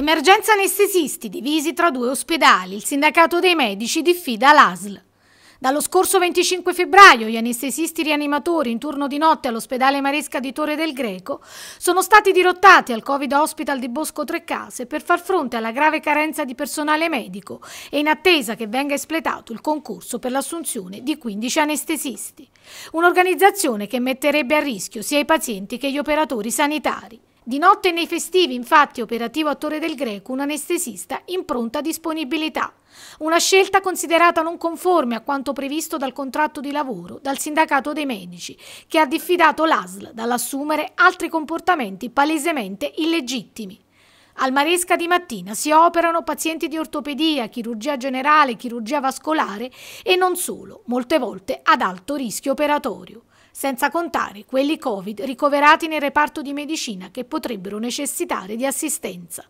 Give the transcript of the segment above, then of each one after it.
Emergenza anestesisti divisi tra due ospedali, il sindacato dei medici diffida l'ASL. Dallo scorso 25 febbraio gli anestesisti rianimatori in turno di notte all'ospedale Maresca di Torre del Greco sono stati dirottati al Covid Hospital di Bosco Trecase per far fronte alla grave carenza di personale medico e in attesa che venga espletato il concorso per l'assunzione di 15 anestesisti. Un'organizzazione che metterebbe a rischio sia i pazienti che gli operatori sanitari. Di notte e nei festivi, infatti, operativo a Torre del Greco, un anestesista in pronta disponibilità. Una scelta considerata non conforme a quanto previsto dal contratto di lavoro dal sindacato dei medici, che ha diffidato l'ASL dall'assumere altri comportamenti palesemente illegittimi. Al Maresca di mattina si operano pazienti di ortopedia, chirurgia generale, chirurgia vascolare e non solo, molte volte ad alto rischio operatorio senza contare quelli Covid ricoverati nel reparto di medicina che potrebbero necessitare di assistenza.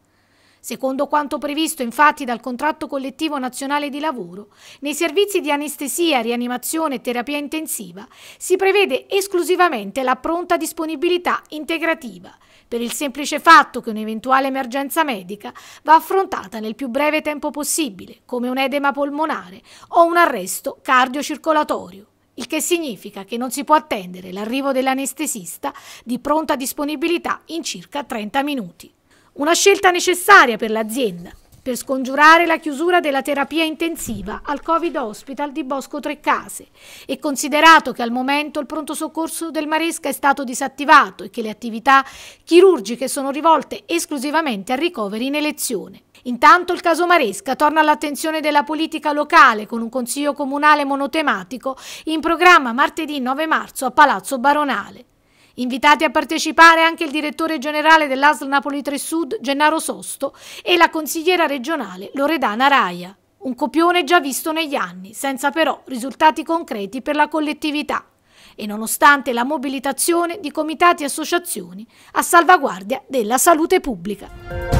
Secondo quanto previsto infatti dal contratto collettivo nazionale di lavoro, nei servizi di anestesia, rianimazione e terapia intensiva si prevede esclusivamente la pronta disponibilità integrativa, per il semplice fatto che un'eventuale emergenza medica va affrontata nel più breve tempo possibile, come un edema polmonare o un arresto cardiocircolatorio il che significa che non si può attendere l'arrivo dell'anestesista di pronta disponibilità in circa 30 minuti. Una scelta necessaria per l'azienda per scongiurare la chiusura della terapia intensiva al Covid Hospital di Bosco Trecase e considerato che al momento il pronto soccorso del Maresca è stato disattivato e che le attività chirurgiche sono rivolte esclusivamente al ricoveri in elezione. Intanto il caso Maresca torna all'attenzione della politica locale con un consiglio comunale monotematico in programma martedì 9 marzo a Palazzo Baronale. Invitati a partecipare anche il direttore generale dell'ASL Napoli 3 Sud, Gennaro Sosto, e la consigliera regionale Loredana Raia. Un copione già visto negli anni, senza però risultati concreti per la collettività e nonostante la mobilitazione di comitati e associazioni a salvaguardia della salute pubblica.